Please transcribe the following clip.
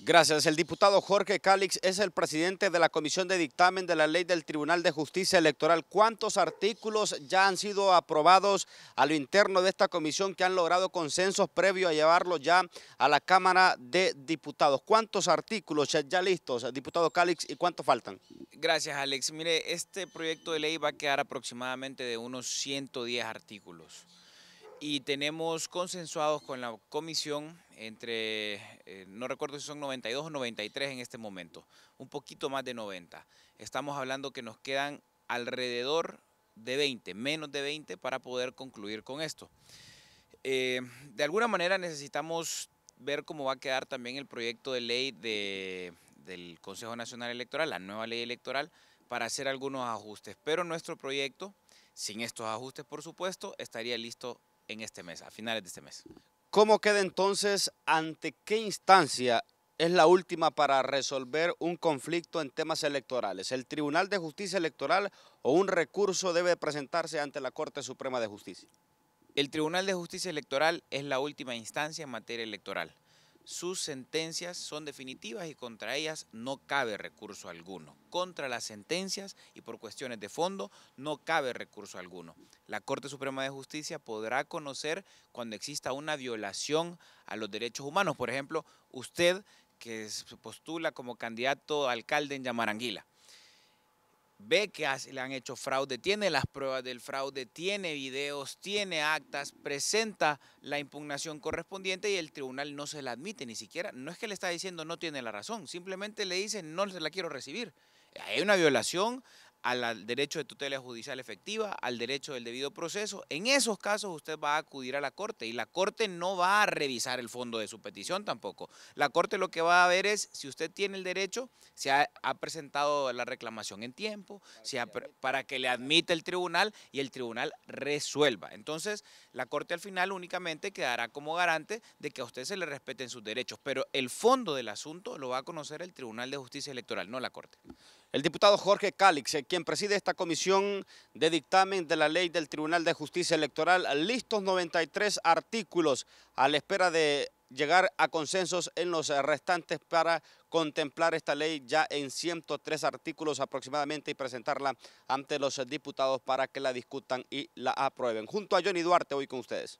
Gracias. El diputado Jorge Cálix es el presidente de la Comisión de Dictamen de la Ley del Tribunal de Justicia Electoral. ¿Cuántos artículos ya han sido aprobados a lo interno de esta comisión que han logrado consensos previo a llevarlo ya a la Cámara de Diputados? ¿Cuántos artículos ya listos, diputado Cálix, y cuántos faltan? Gracias, Alex. Mire, este proyecto de ley va a quedar aproximadamente de unos 110 artículos y tenemos consensuados con la comisión entre, eh, no recuerdo si son 92 o 93 en este momento, un poquito más de 90. Estamos hablando que nos quedan alrededor de 20, menos de 20 para poder concluir con esto. Eh, de alguna manera necesitamos ver cómo va a quedar también el proyecto de ley del Consejo Nacional Electoral, la nueva ley electoral, para hacer algunos ajustes. Pero nuestro proyecto, sin estos ajustes por supuesto, estaría listo en este mes, a finales de este mes. ¿Cómo queda entonces, ante qué instancia es la última para resolver un conflicto en temas electorales? ¿El Tribunal de Justicia Electoral o un recurso debe presentarse ante la Corte Suprema de Justicia? El Tribunal de Justicia Electoral es la última instancia en materia electoral sus sentencias son definitivas y contra ellas no cabe recurso alguno. Contra las sentencias y por cuestiones de fondo no cabe recurso alguno. La Corte Suprema de Justicia podrá conocer cuando exista una violación a los derechos humanos. Por ejemplo, usted que se postula como candidato a alcalde en Yamaranguila ve que le han hecho fraude, tiene las pruebas del fraude, tiene videos, tiene actas, presenta la impugnación correspondiente y el tribunal no se la admite ni siquiera. No es que le está diciendo no tiene la razón, simplemente le dice no se la quiero recibir. Hay una violación al derecho de tutela judicial efectiva, al derecho del debido proceso. En esos casos usted va a acudir a la Corte y la Corte no va a revisar el fondo de su petición tampoco. La Corte lo que va a ver es si usted tiene el derecho, si ha, presentado la reclamación en tiempo, para que le admita el tribunal y el tribunal resuelva. Entonces, la Corte al final únicamente quedará como garante de que a usted se le respeten sus derechos, pero el fondo del asunto lo va a conocer el Tribunal de Justicia Electoral, no la Corte. El diputado Jorge Cálix, eh, quien preside esta comisión de dictamen de la ley del Tribunal de Justicia Electoral. Listos 93 artículos a la espera de llegar a consensos en los restantes para contemplar esta ley ya en 103 artículos aproximadamente y presentarla ante los diputados para que la discutan y la aprueben. Junto a Johnny Duarte, hoy con ustedes.